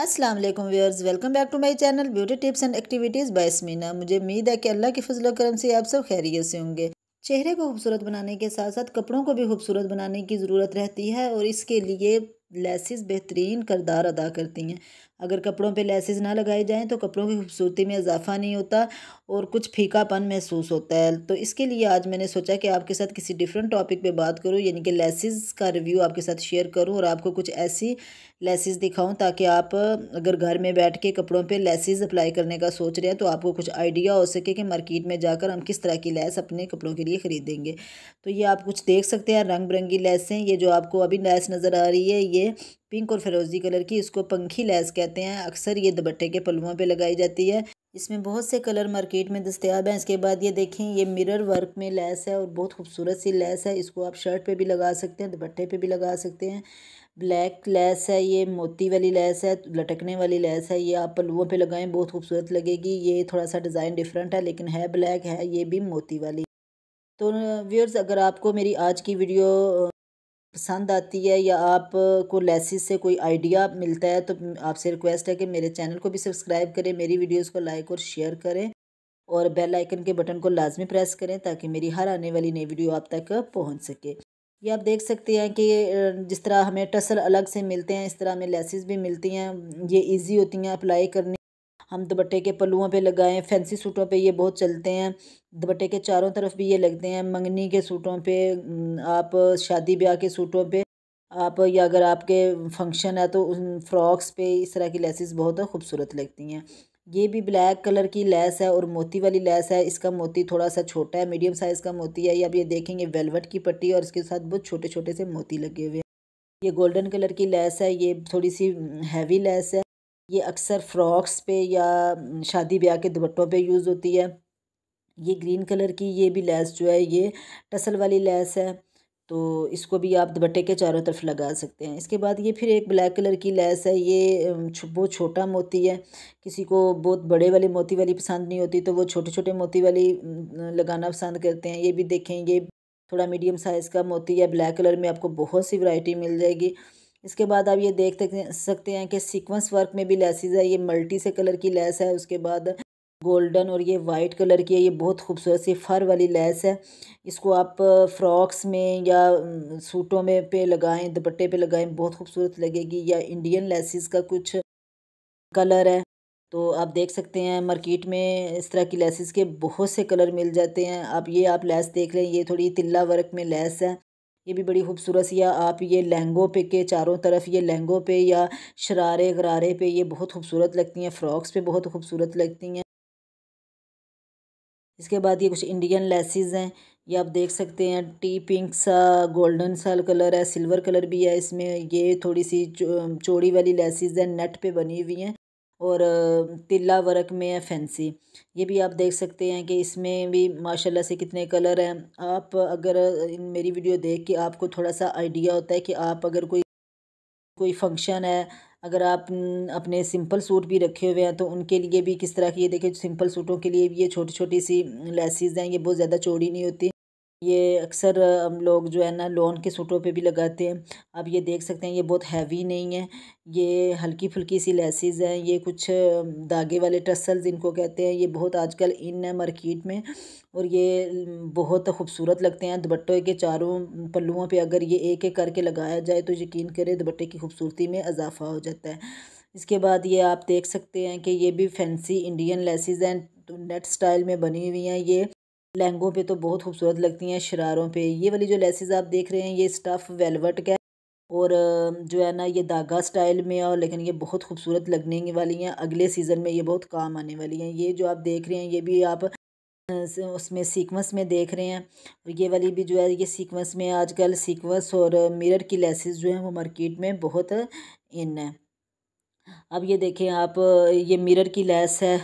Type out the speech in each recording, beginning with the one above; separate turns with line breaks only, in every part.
अस्सलाम वालेकुम viewers welcome back to my channel beauty tips and activities by Samina मुझे उम्मीद है कि अल्लाह के फजल करम से आप सब खैरियत से होंगे चेहरे को खूबसूरत बनाने के साथ साथ कपड़ों को भी खूबसूरत बनाने की ज़रूरत रहती है और इसके लिए लेसिस बेहतरीन करदार अदा करती हैं अगर कपड़ों पे लेसेस ना लगाए जाएं तो कपड़ों की खूबसूरती में इजाफा नहीं होता और कुछ फीकापन महसूस होता है तो इसके लिए आज मैंने सोचा कि आपके साथ किसी डिफरेंट टॉपिक पे बात करूं यानी कि लेसेस का रिव्यू आपके साथ शेयर करूं और आपको कुछ ऐसी लेसेस दिखाऊं ताकि आप अगर घर में बैठ के कपड़ों पर लेसेज अप्लाई करने का सोच रहे हैं तो आपको कुछ आइडिया हो सके कि मार्केट में जाकर हम किस तरह की लेस अपने कपड़ों के लिए ख़रीदेंगे तो ये आप कुछ देख सकते हैं रंग बिरंगी लेसें ये जो आपको अभी लेस नज़र आ रही है ये पिंक और फिरोजी कलर की इसको पंखी लैस कहते हैं अक्सर ये दुपट्टे के पलुओं पे लगाई जाती है इसमें बहुत से कलर मार्केट में दस्तियाब हैं इसके बाद ये देखें ये मिरर वर्क में लैस है और बहुत खूबसूरत सी लैस है इसको आप शर्ट पे भी लगा सकते हैं दुपट्टे पे भी लगा सकते हैं ब्लैक लैस है ये मोती वाली लैस है लटकने वाली लैस है ये आप पलुओं पे लगाएं बहुत खूबसूरत लगेगी ये थोड़ा सा डिज़ाइन डिफरेंट है लेकिन है ब्लैक है ये भी मोती वाली तो व्यूअर्स अगर आपको मेरी आज की वीडियो पसंद आती है या आपको लेसिस से कोई आइडिया मिलता है तो आपसे रिक्वेस्ट है कि मेरे चैनल को भी सब्सक्राइब करें मेरी वीडियोस को लाइक और शेयर करें और बेल आइकन के बटन को लाजमी प्रेस करें ताकि मेरी हर आने वाली नई वीडियो आप तक पहुंच सके ये आप देख सकते हैं कि जिस तरह हमें टसल अलग से मिलते हैं इस तरह हमें लेसिस भी मिलती हैं ये ईजी होती हैं अप्लाई करनी हम दुपट्टे के पलुओं पे लगाए फैंसी सूटों पे ये बहुत चलते हैं दुपट्टे के चारों तरफ भी ये लगते हैं मंगनी के सूटों पे आप शादी ब्याह के सूटों पे आप या अगर आपके फंक्शन है तो उन फ्रॉक्स पे इस तरह की लेसेस बहुत खूबसूरत लगती हैं ये भी ब्लैक कलर की लेस है और मोती वाली लेस है इसका मोती थोड़ा सा छोटा है मीडियम साइज़ का मोती है ये अब ये देखेंगे वेलवेट की पट्टी और इसके साथ बहुत छोटे छोटे से मोती लगे हुए हैं ये गोल्डन कलर की लेस है ये थोड़ी सी हैवी लेस है ये अक्सर फ़्रॉक्स पे या शादी ब्याह के दुपट्टों पे यूज़ होती है ये ग्रीन कलर की ये भी लैस जो है ये टसल वाली लैस है तो इसको भी आप दुपट्टे के चारों तरफ लगा सकते हैं इसके बाद ये फिर एक ब्लैक कलर की लैस है ये बहुत छोटा मोती है किसी को बहुत बड़े वाले मोती वाली पसंद नहीं होती तो वो छोटे छोटे मोती वाली लगाना पसंद करते हैं ये भी देखें ये थोड़ा मीडियम साइज़ का मोती है ब्लैक कलर में आपको बहुत सी वैरायटी मिल जाएगी इसके बाद आप ये देख सकते हैं कि सीक्वेंस वर्क में भी लेसिस है ये मल्टी से कलर की लेस है उसके बाद गोल्डन और ये वाइट कलर की है ये बहुत खूबसूरत सी फर वाली लेस है इसको आप फ्रॉक्स में या सूटों में पे लगाएं दुपट्टे पे लगाएं बहुत खूबसूरत लगेगी या इंडियन लेसिस का कुछ कलर है तो आप देख सकते हैं मार्केट में इस तरह की लेसिस के बहुत से कलर मिल जाते हैं आप ये आप लेस देख लें ये थोड़ी तिल्ला वर्क में लेस है ये भी बड़ी खूबसूरत सी है आप ये लहंगों पे के चारों तरफ ये लहंगों पे या शरारे गरारे पे ये बहुत खूबसूरत लगती हैं फ्रॉक्स पे बहुत खूबसूरत लगती हैं इसके बाद ये कुछ इंडियन लेसिस हैं ये आप देख सकते हैं टी पिंक सा गोल्डन सा कलर है सिल्वर कलर भी है इसमें ये थोड़ी सी चो, चौड़ी वाली लेसिस है नेट पे बनी हुई हैं और तिल्ला वर्क में है फैंसी ये भी आप देख सकते हैं कि इसमें भी माशाल्लाह से कितने कलर हैं आप अगर मेरी वीडियो देख के आपको थोड़ा सा आइडिया होता है कि आप अगर कोई कोई फंक्शन है अगर आप अपने सिंपल सूट भी रखे हुए हैं तो उनके लिए भी किस तरह की ये देखिए सिंपल सूटों के लिए भी ये छोटी छोटी सी लेसिस हैं ये बहुत ज़्यादा चौड़ी नहीं होती ये अक्सर हम लोग जो है ना लॉन के सूटों पे भी लगाते हैं आप ये देख सकते हैं ये बहुत हैवी नहीं है ये हल्की फुल्की सी लेसिस हैं ये कुछ धागे वाले टसल्स इनको कहते हैं ये बहुत आजकल इन है मार्केट में और ये बहुत खूबसूरत लगते हैं दुपट्टों के चारों पल्लुओं पे अगर ये एक एक करके लगाया जाए तो यकीन करें दुपट्टे की खूबसूरती में इजाफा हो जाता है इसके बाद ये आप देख सकते हैं कि ये भी फैंसी इंडियन लेसिस हैं तो नेट स्टाइल में बनी हुई हैं ये लहंगों पे तो बहुत खूबसूरत लगती हैं शरारों पे ये वाली जो लेसेस आप देख रहे हैं ये स्टफ़ वेलवेट का और जो है ना ये धागा स्टाइल में और लेकिन ये बहुत खूबसूरत लगने वाली हैं अगले सीज़न में ये बहुत काम आने वाली हैं ये जो आप देख रहे हैं ये भी आप उसमें सीक्वेंस में देख रहे हैं और ये वाली भी जो है ये सीक्वेंस में आजकल सीक्वेंस और मिरर की लेसेस जो हैं वो मार्केट में बहुत इन है अब ये देखें आप ये मिरर की लेस है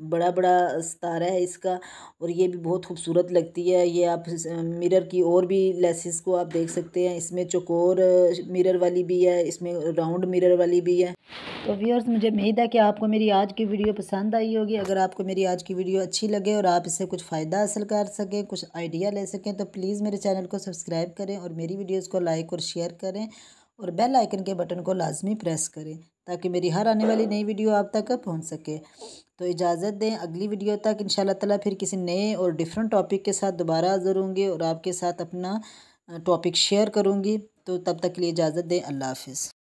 बड़ा बड़ा सितारा है इसका और ये भी बहुत खूबसूरत लगती है ये आप मिरर की और भी लेसिस को आप देख सकते हैं इसमें चकोर मिरर वाली भी है इसमें राउंड मिरर वाली भी है तो व्यूअर्स मुझे उम्मीद है कि आपको मेरी आज की वीडियो पसंद आई होगी अगर आपको मेरी आज की वीडियो अच्छी लगे और आप इससे कुछ फ़ायदा हासिल कर सकें कुछ आइडिया ले सकें तो प्लीज़ मेरे चैनल को सब्सक्राइब करें और मेरी वीडियोज़ को लाइक और शेयर करें और बेल आइकन के बटन को लाजमी प्रेस करें ताकि मेरी हर आने वाली नई वीडियो आप तक पहुंच सके तो इजाज़त दें अगली वीडियो तक इन ताला फिर किसी नए और डिफरेंट टॉपिक के साथ दोबारा हाजिर होंगे और आपके साथ अपना टॉपिक शेयर करूँगी तो तब तक के लिए इजाज़त दें अल्लाह हाफ